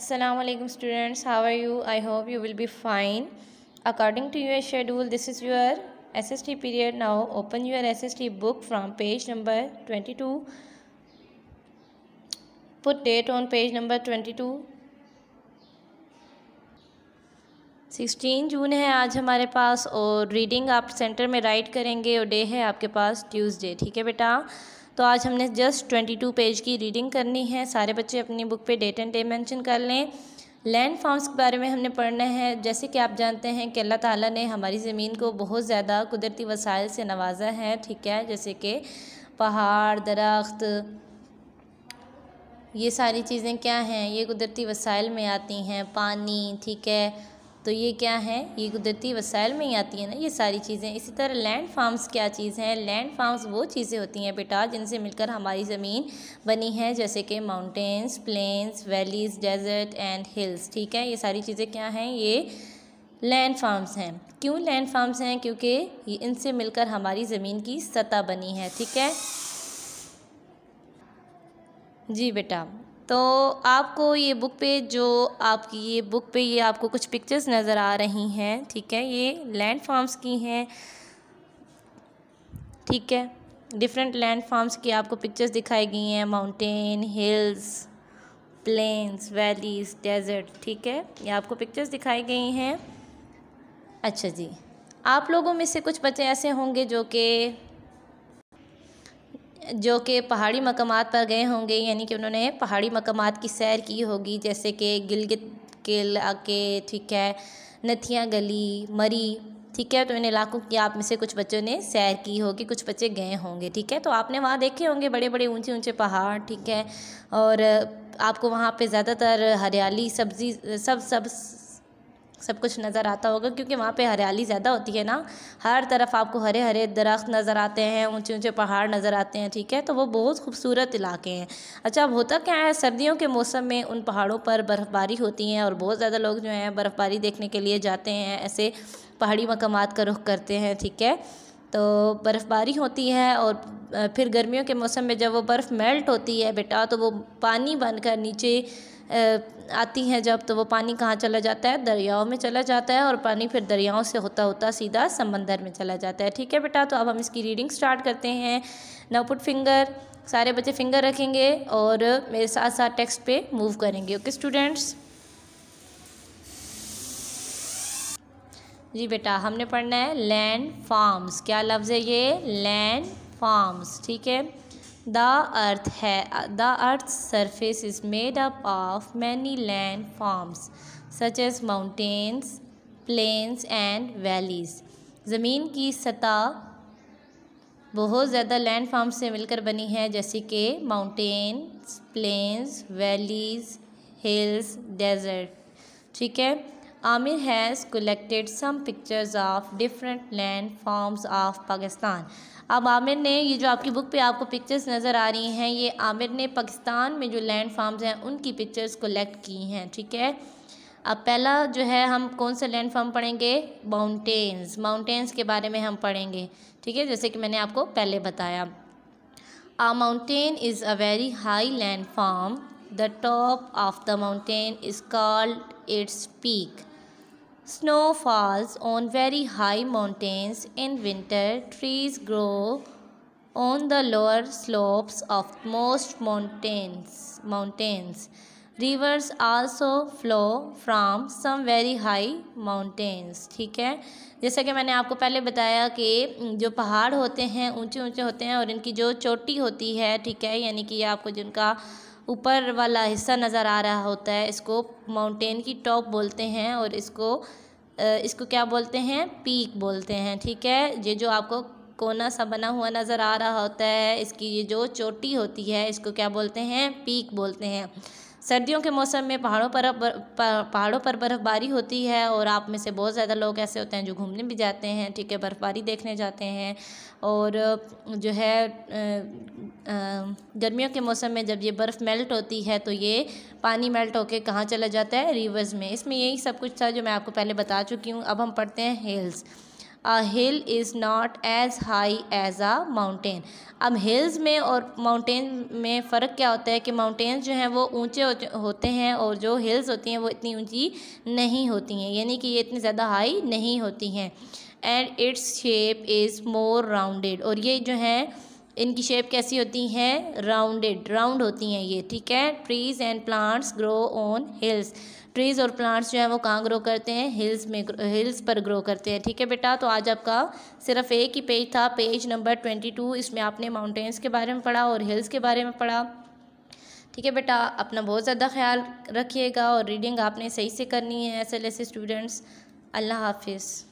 Assalamualaikum students how are you I hope you will be fine according to your schedule this is your SST period now open your SST book from page number 22 put date on page number 22 sixteen June है आज हमारे पास और reading आप centre में right करेंगे और day है आपके पास ट्यूसडे ठीक है बेटा तो आज हमने जस्ट ट्वेंटी टू पेज की रीडिंग करनी है सारे बच्चे अपनी बुक पे डेट एंड डे मेंशन कर लें लैंड फॉर्म्स के बारे में हमने पढ़ना है जैसे कि आप जानते हैं कि अल्लाह ताला ने हमारी ज़मीन को बहुत ज़्यादा कुदरती वसाइल से नवाजा है ठीक है जैसे कि पहाड़ दरख्त ये सारी चीज़ें क्या हैं ये कुदरती वसाइल में आती हैं पानी ठीक है तो ये क्या है ये कुदरती वसाइल में ही आती है ना ये सारी चीज़ें इसी तरह लैंड फार्म्स क्या चीज़ हैं लैंड फार्म्स वो चीज़ें होती हैं बेटा जिनसे मिलकर हमारी ज़मीन बनी है जैसे कि mountains plains valleys desert and hills ठीक है ये सारी चीज़ें क्या हैं ये लैंड फार्म्स हैं क्यों लैंड फार्म्स हैं क्योंकि इनसे मिलकर हमारी ज़मीन की सतह बनी है ठीक है जी बेटा तो आपको ये बुक पे जो आपकी ये बुक पे ये आपको कुछ पिक्चर्स नज़र आ रही हैं ठीक है ये लैंड फार्म्स की हैं ठीक है डिफरेंट लैंड फार्म्स की आपको पिक्चर्स दिखाई गई हैं mountain hills plains valleys desert ठीक है ये आपको पिक्चर्स दिखाई गई हैं अच्छा जी आप लोगों में से कुछ बच्चे ऐसे होंगे जो कि जो कि पहाड़ी मकाम पर गए होंगे यानी कि उन्होंने पहाड़ी मकाम की सैर की होगी जैसे कि गिलगित के आके ठीक है नथिया गली मरी ठीक है तो इन इलाकों की आप में से कुछ बच्चों ने सैर की होगी कुछ बच्चे गए होंगे ठीक है तो आपने वहाँ देखे होंगे बड़े बड़े ऊंचे ऊंचे पहाड़ ठीक है और आपको वहाँ पे ज़्यादातर हरियाली सब्जी सब सब सब कुछ नज़र आता होगा क्योंकि वहाँ पे हरियाली ज़्यादा होती है ना हर तरफ आपको हरे हरे दरख्त नज़र आते हैं ऊंचे ऊंचे पहाड़ नज़र आते हैं ठीक है तो वो बहुत खूबसूरत इलाके हैं अच्छा अब होता क्या है सर्दियों के मौसम में उन पहाड़ों पर बर्फ़बारी होती है और बहुत ज़्यादा लोग जो हैं बर्फ़बारी देखने के लिए जाते हैं ऐसे पहाड़ी मकाम का रुख करते हैं ठीक है तो बर्फ़बारी होती है और फिर गर्मियों के मौसम में जब वो बर्फ़ मेल्ट होती है बेटा तो वो पानी बनकर नीचे आती हैं जब तो वो पानी कहाँ चला जाता है दरियाओं में चला जाता है और पानी फिर दरियाओं से होता होता सीधा समंदर में चला जाता है ठीक है बेटा तो अब हम इसकी रीडिंग स्टार्ट करते हैं नाउ पुट फिंगर सारे बच्चे फिंगर रखेंगे और मेरे साथ साथ टेक्स्ट पे मूव करेंगे ओके स्टूडेंट्स जी बेटा हमने पढ़ना है लैंड फार्म्स क्या लफ्ज़ है ये लैंड फार्म्स ठीक है द अर्थ है the earth surface is made up of many land forms such as mountains plains and valleys ज़मीन की सतह बहुत ज़्यादा लैंड फार्म से मिलकर बनी है जैसे कि mountains plains valleys hills desert ठीक है Aamir has collected some pictures of different land forms of Pakistan अब आमिर ने ये जो आपकी बुक पे आपको पिक्चर्स नज़र आ रही हैं ये आमिर ने पाकिस्तान में जो लैंड फार्म्स हैं उनकी पिक्चर्स कलेक्ट की हैं ठीक है अब पहला जो है हम कौन सा लैंड फार्म पढ़ेंगे माउंटेन्स माउंटेन्स के बारे में हम पढ़ेंगे ठीक है जैसे कि मैंने आपको पहले बताया mountain is a very high land form the top of the mountain is called its peak Snow falls on very high mountains in winter. Trees grow on the lower slopes of most mountains. mountains. Rivers also flow from some very high mountains. ठीक है जैसा कि मैंने आपको पहले बताया कि जो पहाड़ होते हैं ऊंचे ऊंचे होते हैं और इनकी जो चोटी होती है ठीक है यानी कि आपको जिनका ऊपर वाला हिस्सा नज़र आ रहा होता है इसको माउंटेन की टॉप बोलते हैं और इसको इसको क्या बोलते हैं पीक बोलते हैं ठीक है ये जो आपको कोना सा बना हुआ नज़र आ रहा होता है इसकी ये जो चोटी होती है इसको क्या बोलते हैं पीक बोलते हैं सर्दियों के मौसम में पहाड़ों पर पहाड़ों पर बर्फ़बारी होती है और आप में से बहुत ज़्यादा लोग ऐसे होते हैं जो घूमने भी जाते हैं ठीक है बर्फ़बारी देखने जाते हैं और जो है गर्मियों के मौसम में जब ये बर्फ़ मेल्ट होती है तो ये पानी मेल्ट होकर कहाँ चला जाता है रिवर्स में इसमें यही सब कुछ था जो मैं आपको पहले बता चुकी हूँ अब हम पढ़ते हैं hills a hill is not as high as a mountain अब हिल्स में और माउंटेन में फ़र्क क्या होता है कि माउंटेन्स जो हैं वो ऊंचे होते हैं और जो हिल्स होती हैं वो इतनी ऊंची नहीं होती हैं यानी कि ये इतनी ज़्यादा हाई नहीं होती हैं and its shape is more rounded और ये जो हैं इनकी शेप कैसी होती हैं राउंडेड राउंड होती हैं ये ठीक है trees and plants grow on hills trees और प्लांट्स जो हैं वो कहाँ ग्रो करते हैं हिल्स में हिल्स पर ग्रो करते हैं ठीक है बेटा तो आज आपका सिर्फ एक ही पेज था पेज नंबर ट्वेंटी टू इसमें आपने माउंटेन्स के बारे में पढ़ा और हिल्स के बारे में पढ़ा ठीक है बेटा अपना बहुत ज़्यादा ख्याल रखिएगा और रीडिंग आपने सही से करनी है एस एल एस स्टूडेंट्स अल्लाह हाफिज़